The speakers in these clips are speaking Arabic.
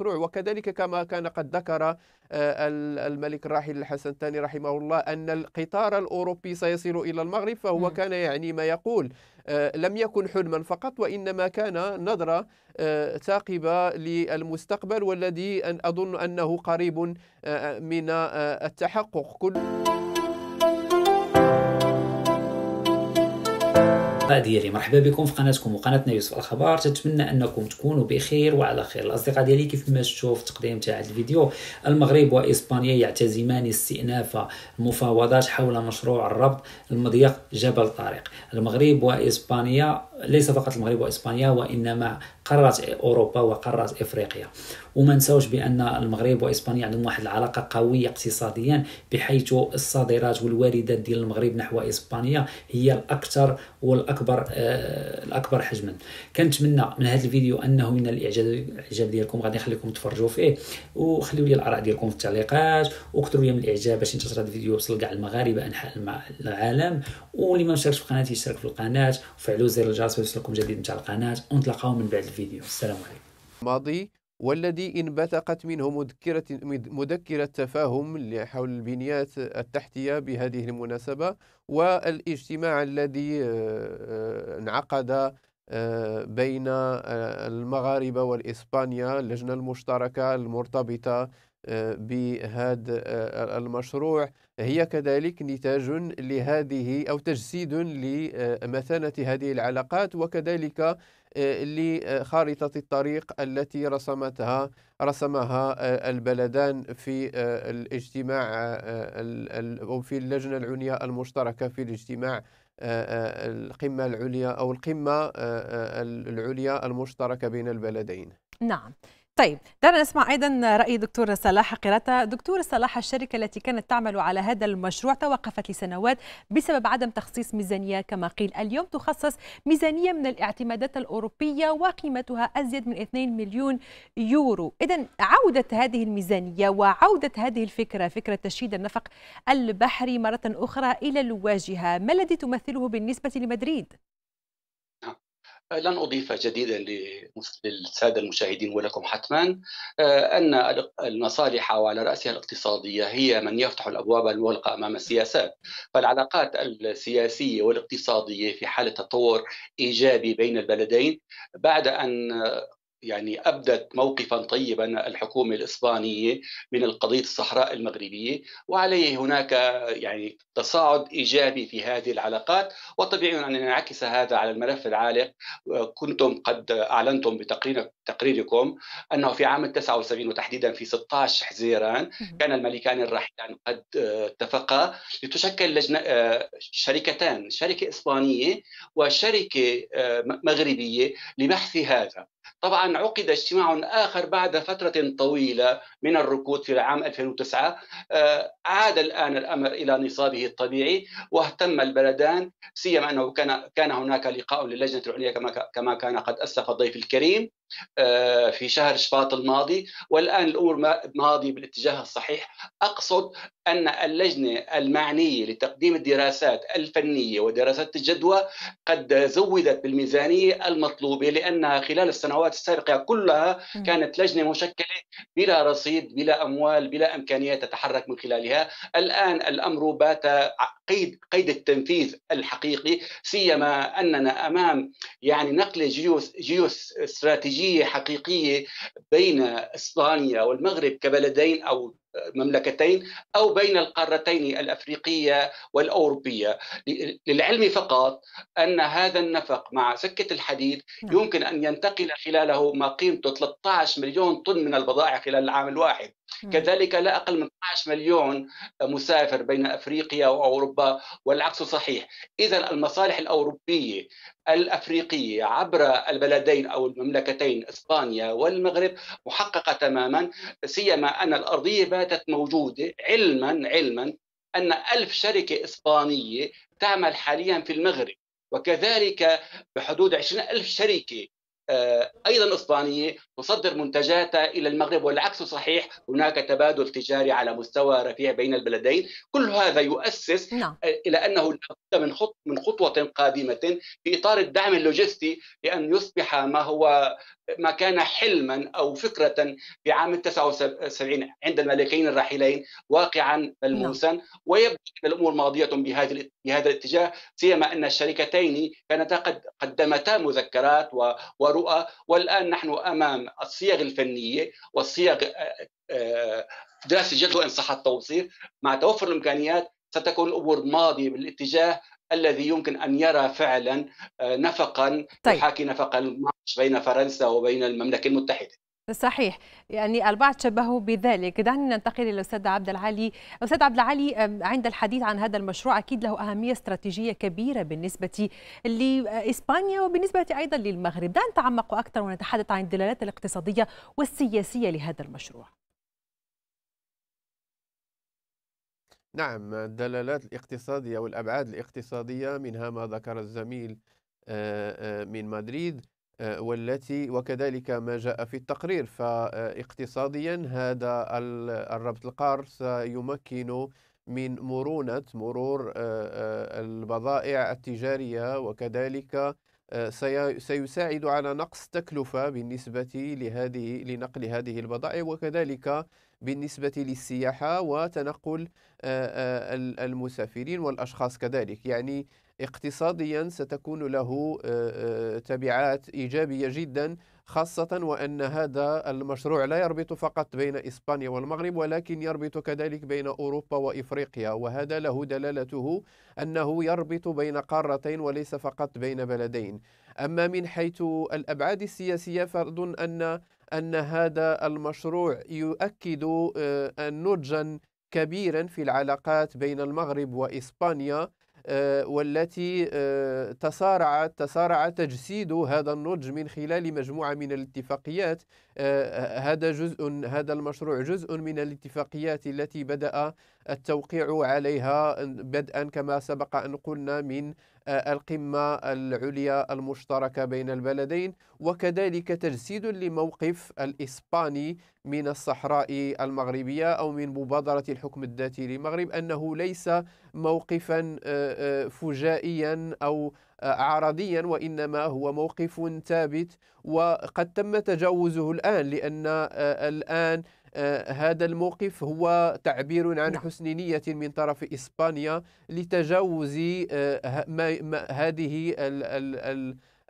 المشروع وكذلك كما كان قد ذكر آه، الملك الراحل الحسن الثاني رحمه الله أن القطار الأوروبي سيصل إلى المغرب فهو كان يعني ما يقول آه، لم يكن حلما فقط وإنما كان نظرة آه، ثاقبة للمستقبل والذي أظن أنه قريب من التحقق كل الحلقه ديالي مرحبا بكم في قناتكم وقناتنا يوسف الخبر تتمنى انكم تكونوا بخير وعلى خير الاصدقاء ديالي كيف ما شفتوا في تقديم تاع الفيديو المغرب واسبانيا يعتزمان استئناف المفاوضات حول مشروع الربط المضيق جبل طارق المغرب واسبانيا ليس فقط المغرب واسبانيا وانما قارات اوروبا وقارات افريقيا وما نساوش بان المغرب واسبانيا عندهم واحد العلاقه قويه اقتصاديا بحيث الصادرات والواردات ديال المغرب نحو اسبانيا هي الاكثر والاكبر آه الاكبر حجما كنتمنى من هذا الفيديو انه من الاعجاب الاعجاب ديالكم غادي نخليكم تفرجوا فيه وخليوا لي الاراء ديالكم في التعليقات واكثروا لي من الاعجاب باش ينتشر هذا الفيديو يوصل كاع المغاربه انحاء العالم واللي ما مشاركش في القناه يشترك في القناه وفعلوا زر الجرس البودكاست ويوصلكم جديد متاع القناه ونتلاقاو من بعد الفيديو السلام عليكم ماضي والذي انبثقت منه مذكرة, مذكرة تفاهم حول البنيات التحتية بهذه المناسبة والاجتماع الذي آه، انعقد آه، بين آه، المغاربة والإسبانيا اللجنة المشتركة المرتبطة بهذا آه، المشروع هي كذلك نتاج لهذه أو تجسيد لمثانة هذه العلاقات وكذلك آه، لخارطة الطريق التي رسمتها رسمها آه، البلدان في الاجتماع أو في اللجنة العليا المشتركة في الاجتماع القمة العليا أو القمة العليا المشتركة بين البلدين نعم طيب دعنا نسمع ايضا راي دكتور صلاح قراته دكتور صلاح الشركه التي كانت تعمل على هذا المشروع توقفت لسنوات بسبب عدم تخصيص ميزانيه كما قيل اليوم تخصص ميزانيه من الاعتمادات الاوروبيه وقيمتها ازيد من 2 مليون يورو اذا عوده هذه الميزانيه وعوده هذه الفكره فكره تشييد النفق البحري مره اخرى الى الواجهه ما الذي تمثله بالنسبه لمدريد لن أضيف جديدا للسادة المشاهدين ولكم حتما آه، أن المصالح وعلى رأسها الاقتصادية هي من يفتح الأبواب المغلقة أمام السياسات فالعلاقات السياسية والاقتصادية في حالة تطور إيجابي بين البلدين بعد أن يعني ابدت موقفا طيبا الحكومه الاسبانيه من قضيه الصحراء المغربيه وعليه هناك يعني تصاعد ايجابي في هذه العلاقات وطبيعي ان ينعكس هذا على الملف العالق كنتم قد اعلنتم بتقريركم انه في عام 79 وتحديدا في 16 حزيران كان الملكان الراحلان قد اتفقا لتشكل لجنه شركتان شركه اسبانيه وشركه مغربيه لبحث هذا طبعا عقد اجتماع آخر بعد فترة طويلة من الركود في العام 2009 آه، عاد الآن الأمر إلى نصابه الطبيعي واهتم البلدان سيما أنه كان كان هناك لقاء للجنة العليا كما كما كان قد أسلف الضيف الكريم آه، في شهر شباط الماضي والان الامور ماضيه بالاتجاه الصحيح اقصد ان اللجنه المعنيه لتقديم الدراسات الفنيه ودراسات الجدوى قد زودت بالميزانيه المطلوبه لانها خلال السنوات السابقه كلها كانت لجنه مشكله بلا رصيد بلا اموال بلا امكانيات تتحرك من خلالها الان الامر بات قيد قيد التنفيذ الحقيقي سيما اننا امام يعني نقله جيوس جيوس استراتيجيه استراتيجيه حقيقيه بين اسبانيا والمغرب كبلدين او مملكتين او بين القارتين الافريقيه والاوروبيه للعلم فقط ان هذا النفق مع سكه الحديد نعم. يمكن ان ينتقل خلاله ما قيمته 13 مليون طن من البضائع خلال العام الواحد كذلك لا أقل من 12 مليون مسافر بين أفريقيا وأوروبا والعكس صحيح إذا المصالح الأوروبية الأفريقية عبر البلدين أو المملكتين إسبانيا والمغرب محققة تماما سيما أن الأرضية باتت موجودة علما علما أن ألف شركة إسبانية تعمل حاليا في المغرب وكذلك بحدود عشرين ألف شركة آه، ايضا اسبانيه تصدر منتجاتها الى المغرب والعكس صحيح هناك تبادل تجاري على مستوى رفيع بين البلدين كل هذا يؤسس لا. نعم. آه، الى انه لابد من من خطوه قادمه في اطار الدعم اللوجستي لان يصبح ما هو ما كان حلما او فكره في عام 79 عند الملكين الراحلين واقعا ملموسا نعم. ويبدو ان الامور ماضيه بهذا بهذا الاتجاه سيما ان الشركتين كانتا قد قدمتا مذكرات ورؤى والان نحن امام الصيغ الفنيه والصيغ آه، آه، دراسه الجدوى ان صح التوصيف مع توفر الامكانيات ستكون الامور ماضيه بالاتجاه الذي يمكن ان يرى فعلا آه، نفقا طيب. يحاكي نفق المعاش بين فرنسا وبين المملكه المتحده. صحيح يعني البعض شبهه بذلك دعنا ننتقل الى الاستاذ عبد العالي استاذ عبد العالي عند الحديث عن هذا المشروع اكيد له اهميه استراتيجيه كبيره بالنسبه لاسبانيا وبالنسبه ايضا للمغرب دعنا نتعمق اكثر ونتحدث عن الدلالات الاقتصاديه والسياسيه لهذا المشروع نعم الدلالات الاقتصادية والأبعاد الاقتصادية منها ما ذكر الزميل آه، آه، من مدريد آه، والتي وكذلك ما جاء في التقرير فاقتصاديا هذا الربط القار سيمكن من مرونة مرور البضائع التجارية وكذلك سيساعد على نقص تكلفة بالنسبة لهذه لنقل هذه البضائع وكذلك بالنسبة للسياحة وتنقل آه، آه، المسافرين والأشخاص كذلك يعني اقتصاديا ستكون له آه، تبعات إيجابية جدا خاصة وأن هذا المشروع لا يربط فقط بين إسبانيا والمغرب ولكن يربط كذلك بين أوروبا وإفريقيا وهذا له دلالته أنه يربط بين قارتين وليس فقط بين بلدين أما من حيث الأبعاد السياسية فأظن أن أن هذا المشروع يؤكد آه، نضجا كبيرا في العلاقات بين المغرب وإسبانيا آه، والتي آه، تسارعت تسارع تجسيد هذا النضج من خلال مجموعه من الاتفاقيات هذا جزء هذا المشروع جزء من الاتفاقيات التي بدا التوقيع عليها بدءا كما سبق أن قلنا من آه، القمة العليا المشتركة بين البلدين وكذلك تجسيد لموقف الإسباني من الصحراء المغربية أو من مبادرة الحكم الذاتي للمغرب أنه ليس موقفا آه، آه، فجائيا أو عرضيا وإنما هو موقف ثابت وقد تم تجاوزه الآن لأن الآن آه، هذا الموقف هو تعبير عن نعم. حسن نية من طرف إسبانيا لتجاوز آه، هذه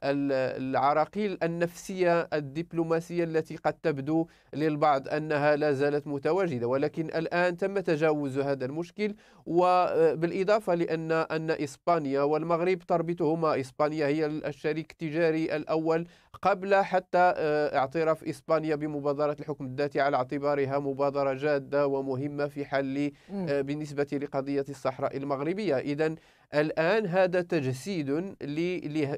العراقيل النفسية الدبلوماسية التي قد تبدو للبعض أنها لا زالت متواجدة ولكن الآن تم تجاوز هذا المشكل وبالإضافة لأن أن إسبانيا والمغرب تربطهما إسبانيا هي الشريك التجاري الأول قبل حتى آه، اعتراف إسبانيا بمبادرة الحكم الذاتي على اعتبارها مبادرة جادة ومهمة في حل آه، بالنسبة لقضية الصحراء المغربية إذا الآن هذا تجسيد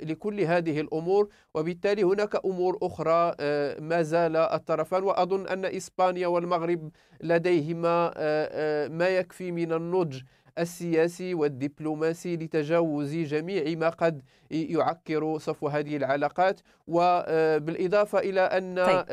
لكل هذه الأمور وبالتالي هناك أمور أخرى آه، ما زال الطرفان وأظن أن إسبانيا والمغرب لديهما آه، آه، ما يكفي من النضج السياسي والدبلوماسي لتجاوز جميع ما قد يعكر صفو هذه العلاقات وبالإضافة إلى أن طيب.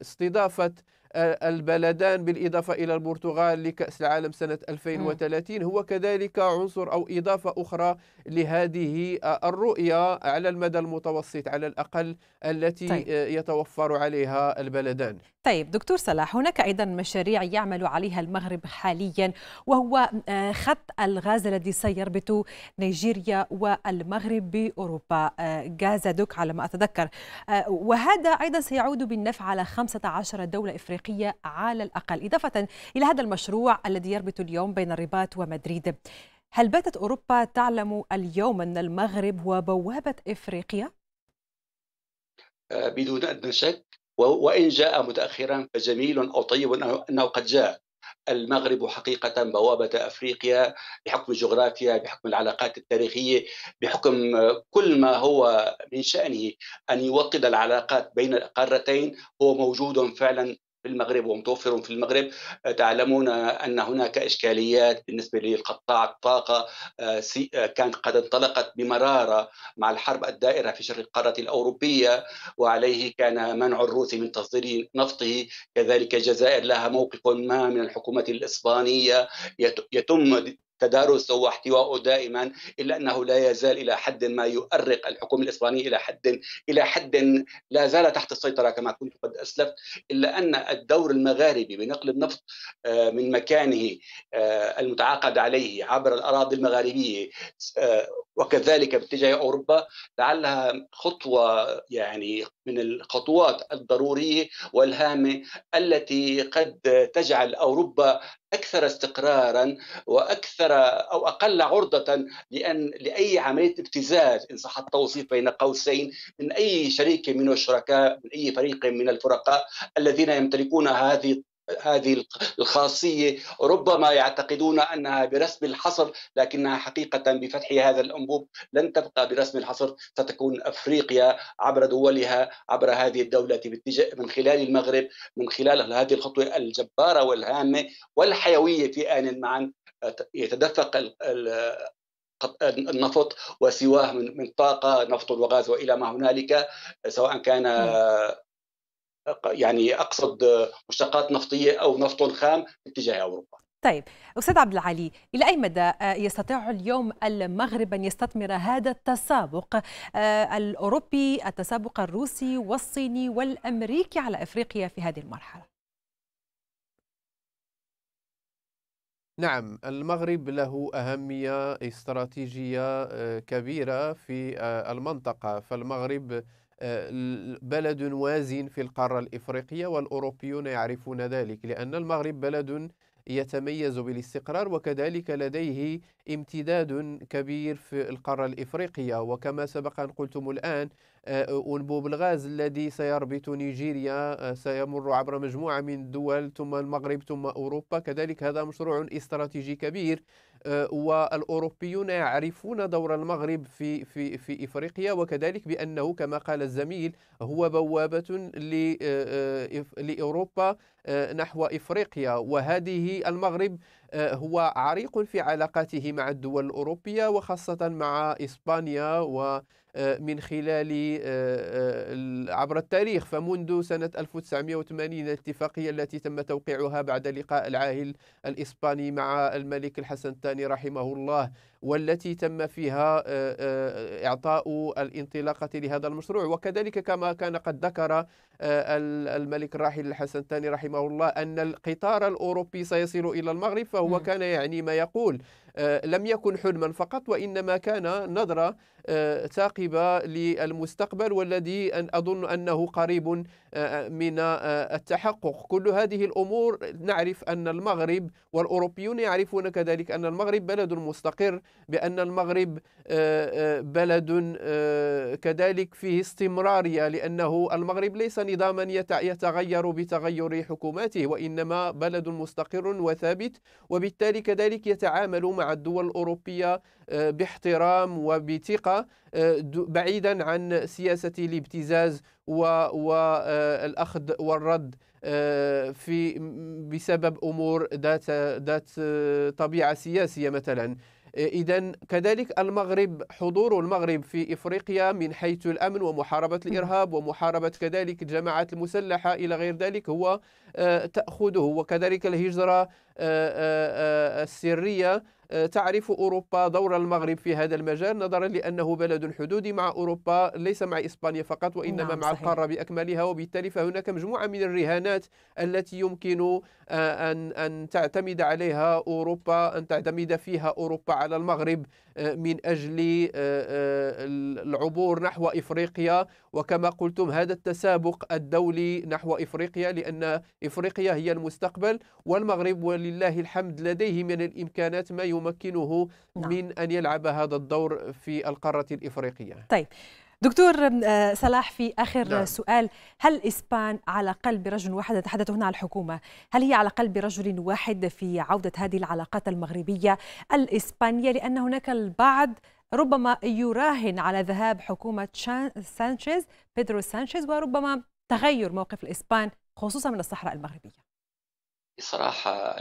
استضافة آه، البلدان بالإضافة إلى البرتغال لكأس العالم سنة 2030 هو كذلك عنصر أو إضافة أخرى لهذه آه، الرؤية على المدى المتوسط على الأقل التي طيب. آه، يتوفر عليها البلدان طيب دكتور صلاح هناك أيضا مشاريع يعمل عليها المغرب حاليا وهو خط الغاز الذي سيربط نيجيريا والمغرب بأوروبا غازا دوك على ما أتذكر وهذا أيضا سيعود بالنفع على 15 دولة إفريقية الأفريقية على الأقل إضافة إلى هذا المشروع الذي يربط اليوم بين الرباط ومدريد هل باتت أوروبا تعلم اليوم أن المغرب هو بوابة إفريقيا؟ آه، بدون أدنى شك وإن جاء متأخرا فجميل أو طيب أنه قد جاء المغرب حقيقة بوابة أفريقيا بحكم الجغرافيا بحكم العلاقات التاريخية بحكم كل ما هو من شأنه أن يوطد العلاقات بين القارتين هو موجود فعلا في المغرب ومتوفر في المغرب آه، تعلمون أن هناك إشكاليات بالنسبة للقطاع الطاقة آه، آه، كانت قد انطلقت بمرارة مع الحرب الدائرة في شرق القارة الأوروبية وعليه كان منع الروسي من تصدير نفطه كذلك الجزائر لها موقف ما من الحكومة الإسبانية يتم تدارس واحتوائه دائما الا انه لا يزال الى حد ما يؤرق الحكومه الاسبانيه الى حد الى حد لا زال تحت السيطره كما كنت قد اسلفت الا ان الدور المغاربي بنقل النفط آه، من مكانه آه، المتعاقد عليه عبر الاراضي المغاربيه آه، وكذلك باتجاه اوروبا لعلها خطوه يعني من الخطوات الضروريه والهامه التي قد تجعل اوروبا اكثر استقرارا واكثر او اقل عرضه لان لاي عمليه ابتزاز ان صح التوصيف بين قوسين من اي شريك من الشركاء من اي فريق من الفرقاء الذين يمتلكون هذه هذه الخاصية ربما يعتقدون أنها برسم الحصر لكنها حقيقة بفتح هذا الأنبوب لن تبقى برسم الحصر ستكون أفريقيا عبر دولها عبر هذه الدولة من خلال المغرب من خلال هذه الخطوة الجبارة والهامة والحيوية في آن معا يتدفق النفط وسواه من طاقة نفط وغاز وإلى ما هنالك سواء كان نعم. يعني اقصد مشتقات نفطيه او نفط خام باتجاه اوروبا. طيب استاذ عبد العالي الى اي مدى آه، يستطيع اليوم المغرب ان يستثمر هذا التسابق آه، الاوروبي التسابق الروسي والصيني والامريكي على افريقيا في هذه المرحله؟ نعم المغرب له أهمية استراتيجية آه، كبيرة في المنطقة فالمغرب بلد وازن في القارة الإفريقية والأوروبيون يعرفون ذلك لأن المغرب بلد يتميز بالاستقرار وكذلك لديه امتداد كبير في القارة الإفريقية وكما سبق أن قلتم الآن أنبوب آه، الغاز الذي سيربط نيجيريا آه، سيمر عبر مجموعة من الدول ثم المغرب ثم أوروبا كذلك هذا مشروع استراتيجي كبير آه، والأوروبيون يعرفون دور المغرب في في في إفريقيا وكذلك بأنه كما قال الزميل هو بوابة لأوروبا نحو إفريقيا وهذه المغرب هو عريق في علاقاته مع الدول الأوروبية وخاصة مع إسبانيا و آه، من خلال آه، آه، عبر التاريخ فمنذ سنة 1980 الاتفاقية التي تم توقيعها بعد لقاء العاهل الإسباني مع الملك الحسن الثاني رحمه الله والتي تم فيها إعطاء الانطلاقة لهذا المشروع وكذلك كما كان قد ذكر آه، الملك الراحل الحسن الثاني رحمه الله أن القطار الأوروبي سيصل إلى المغرب فهو كان يعني ما يقول آه، لم يكن حلما فقط وإنما كان نظرة آه، ثاقبة للمستقبل والذي أظن أنه قريب من آه، التحقق كل هذه الأمور نعرف أن المغرب والأوروبيون يعرفون كذلك أن المغرب بلد مستقر بأن المغرب آه، آه، بلد كذلك فيه استمرارية لأنه المغرب ليس نظاما يتغير بتغير حكوماته وإنما بلد مستقر وثابت وبالتالي كذلك يتعامل مع الدول الأوروبية آه، باحترام وبثقة آه، بعيدا عن سياسة الابتزاز والأخذ والرد آه، في بسبب أمور ذات ذات طبيعة سياسية مثلا إذا كذلك المغرب حضور المغرب في إفريقيا من حيث الأمن ومحاربة الإرهاب ومحاربة كذلك الجماعات المسلحة إلى غير ذلك هو تأخذه وكذلك الهجرة آه، آه، آه، السرية تعرف أوروبا دور المغرب في هذا المجال نظرا لأنه بلد حدودي مع أوروبا ليس مع إسبانيا فقط وإنما نعم مع صحيح. القارة بأكملها وبالتالي فهناك مجموعة من الرهانات التي يمكن أن أن تعتمد عليها أوروبا أن تعتمد فيها أوروبا على المغرب من أجل العبور نحو إفريقيا وكما قلتم هذا التسابق الدولي نحو إفريقيا لأن إفريقيا هي المستقبل والمغرب ولله الحمد لديه من الإمكانات ما يمكنه نعم. من أن يلعب هذا الدور في القارة الإفريقية طيب دكتور آه، صلاح في اخر نعم. سؤال هل اسبان على قلب رجل واحد تحدث هنا عن الحكومه هل هي على قلب رجل واحد في عوده هذه العلاقات المغربيه الاسبانيه لان هناك البعض ربما يراهن على ذهاب حكومه سانشيز بيدرو سانشيز وربما تغير موقف الاسبان خصوصا من الصحراء المغربيه بصراحة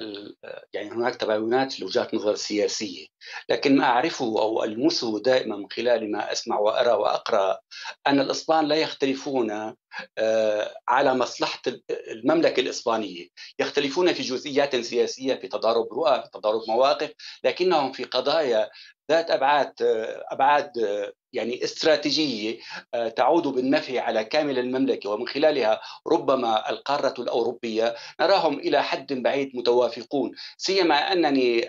يعني هناك تباينات لوجهات نظر سياسية لكن ما أعرفه أو ألمسه دائما من خلال ما أسمع وأرى وأقرأ أن الإسبان لا يختلفون آه، على مصلحة المملكة الإسبانية يختلفون في جزئيات سياسية في تضارب رؤى في تضارب مواقف لكنهم في قضايا ذات أبعاد آه، أبعاد آه، يعني استراتيجيه آه، تعود بالنفع على كامل المملكه ومن خلالها ربما القاره الاوروبيه نراهم الى حد بعيد متوافقون سيما انني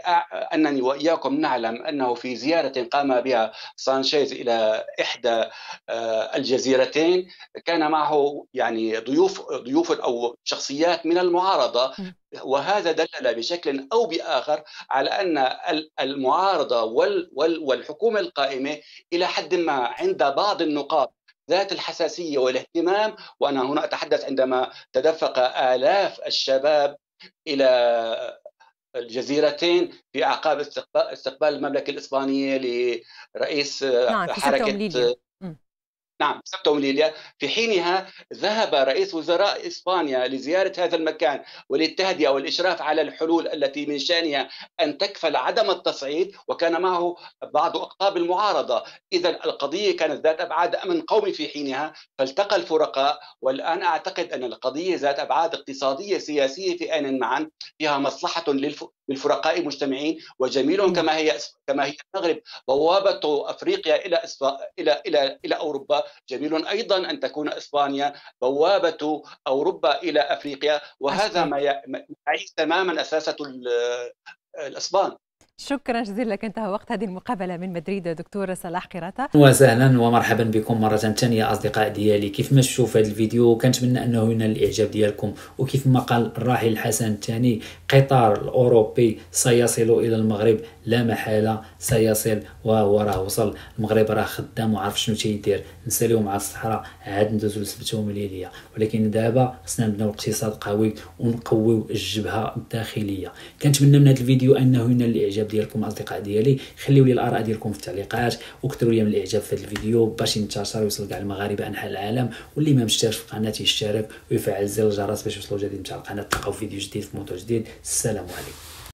انني واياكم نعلم انه في زياره قام بها سانشيز الى احدى آه، الجزيرتين كان معه يعني ضيوف ضيوف او شخصيات من المعارضه وهذا دلل بشكل او باخر على ان المعارضه والحكومه القائمه الى حد ما عند بعض النقاط ذات الحساسيه والاهتمام وانا هنا اتحدث عندما تدفق الاف الشباب الى الجزيرتين في اعقاب استقبال المملكه الاسبانيه لرئيس نعم حركه نعم سبتة ومليليا في حينها ذهب رئيس وزراء إسبانيا لزيارة هذا المكان وللتهدئة والإشراف على الحلول التي من شأنها أن تكفل عدم التصعيد وكان معه بعض أقطاب المعارضة إذا القضية كانت ذات أبعاد أمن قومي في حينها فالتقى الفرقاء والآن أعتقد أن القضية ذات أبعاد اقتصادية سياسية في آن معا فيها مصلحة للفرقاء مجتمعين وجميل كما هي كما هي المغرب بوابة أفريقيا إلى إلى إلى إلى أوروبا جميل أيضا أن تكون إسبانيا بوابة أوروبا إلى أفريقيا وهذا ما يعيش تماما أساسة الاسبان شكرا جزيلا لك انتهى وقت هذه المقابله من مدريد دكتور صلاح قراطه وسهلا ومرحبا بكم مره ثانيه اصدقاء ديالي كيف ما تشوف هذا الفيديو كنتمنى انه ينال الاعجاب ديالكم وكيف ما قال الراحل حسن الثاني قطار الاوروبي سيصل الى المغرب لا محاله سيصل وهو راه وصل المغرب راه خدام وعارف شنو تيدير نساليو مع الصحراء عاد ندوزو لسبتهم الليليه ولكن دابا خصنا نبناو اقتصاد قوي ونقويو الجبهه الداخليه كنتمنى من هذا الفيديو انه ينال الاعجاب ديالكم اصدقاء ديالي خليو لي الاراء ديالكم في التعليقات وكثروا لي من الاعجاب في هذا الفيديو باش ينتشر ويوصل كاع المغاربه انحاء العالم واللي ما مشتركش في القناه يشترك ويفعل زر الجرس باش يوصلوا جديد نتاع القناه تلقاو فيديو جديد في موضوع جديد السلام عليكم